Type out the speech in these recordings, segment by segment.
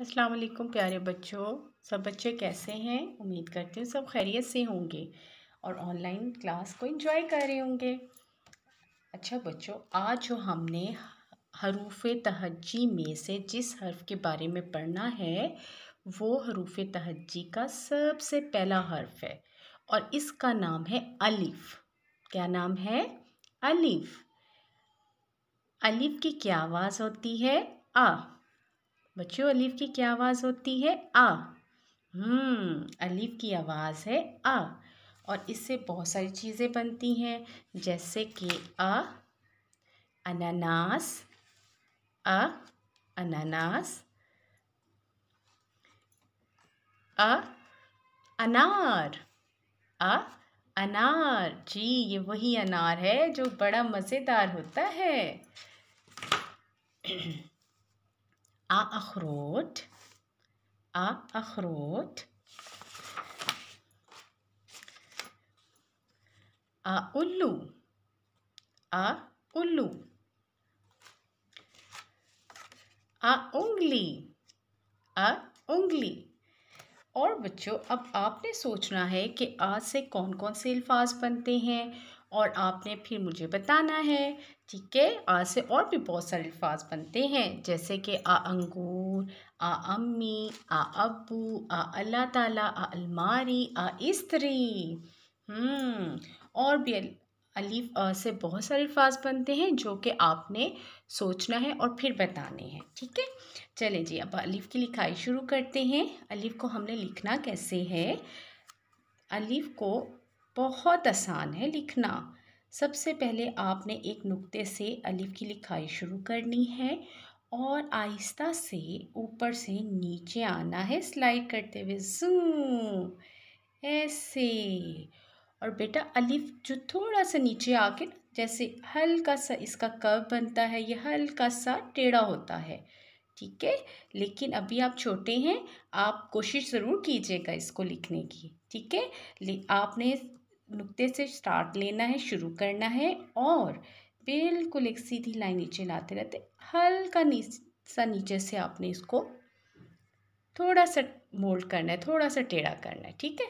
अस्सलाम वालेकुम प्यारे बच्चों सब बच्चे कैसे हैं उम्मीद करती हूँ सब खैरियत से होंगे और ऑनलाइन क्लास को एंजॉय कर रहे होंगे अच्छा बच्चों आज जो हमने हरूफ तहजी में से जिस हर्फ के बारे में पढ़ना है वो हरूफ तहजी का सबसे पहला हर्फ है और इसका नाम है अलिफ क्या नाम है अलिफ अलिफ की क्या आवाज़ होती है आ बच्चों अलीफ की क्या आवाज़ होती है आ हम्म, अलीफ की आवाज़ है आ और इससे बहुत सारी चीज़ें बनती हैं जैसे कि आ अनानास आ अनानास आ अनार आ अनार जी ये वही अनार है जो बड़ा मज़ेदार होता है أخروت أخروت أقلو أقلو أونغली أونغली और बच्चों अब आपने सोचना है कि आज से कौन कौन से अल्फाज बनते हैं और आपने फिर मुझे बताना है ठीक है आ से और भी बहुत सारे अल्फाज बनते हैं जैसे कि आ अंगूर आ अम्मी आ अबू आ अल्लाह ताला आ अलमारी आ इस्त्री हम्म, और भी अलीफ से बहुत सारे अल्फाज बनते हैं जो कि आपने सोचना है और फिर बताने हैं ठीक है चले जी अब अलीफ की लिखाई शुरू करते हैं अलीफ को हमने लिखना कैसे है अलीफ को बहुत आसान है लिखना सबसे पहले आपने एक नुक्ते से अलिफ की लिखाई शुरू करनी है और आहिस्ता से ऊपर से नीचे आना है स्लाइड करते हुए जू ऐसे और बेटा अलिफ जो थोड़ा सा नीचे आके जैसे हल्का सा इसका कर्व बनता है यह हल्का सा टेढ़ा होता है ठीक है लेकिन अभी आप छोटे हैं आप कोशिश ज़रूर कीजिएगा इसको लिखने की ठीक है आपने नुक्ते से स्टार्ट लेना है शुरू करना है और बिल्कुल एक सीधी लाइन नीचे लाते रहते हल्का नीच सा नीचे से आपने इसको थोड़ा सा मोल्ड करना है थोड़ा सा टेढ़ा करना है ठीक है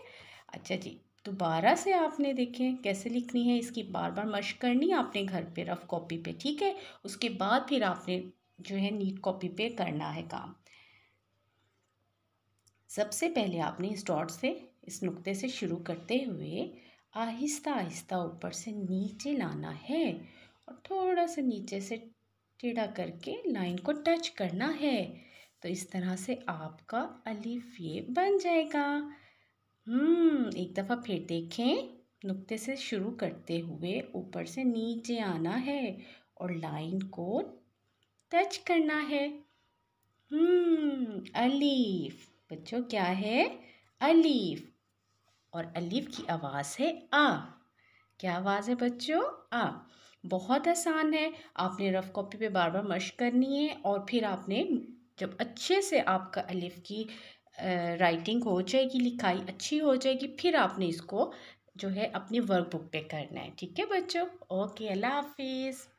अच्छा जी दोबारा से आपने देखें कैसे लिखनी है इसकी बार बार मश करनी आपने घर पे रफ कॉपी पे ठीक है उसके बाद फिर आपने जो है नीट कॉपी पे करना है काम सबसे पहले आपने इस डॉट से इस नुक्ते से शुरू करते हुए आहिस्ता आहिस्ता ऊपर से नीचे लाना है और थोड़ा सा नीचे से टेढ़ा करके लाइन को टच करना है तो इस तरह से आपका अलिफ ये बन जाएगा हम्म, एक दफ़ा फिर देखें नुक्ते से शुरू करते हुए ऊपर से नीचे आना है और लाइन को टच करना है हम्म, अलीफ बच्चों क्या है अलीफ और अलिफ की आवाज़ है आ क्या आवाज़ है बच्चों आ बहुत आसान है आपने रफ़ कॉपी पे बार बार मश करनी है और फिर आपने जब अच्छे से आपका अलिफ की राइटिंग हो जाएगी लिखाई अच्छी हो जाएगी फिर आपने इसको जो है अपनी वर्कबुक पे करना है ठीक है बच्चों ओके अल्लाह हाफिज़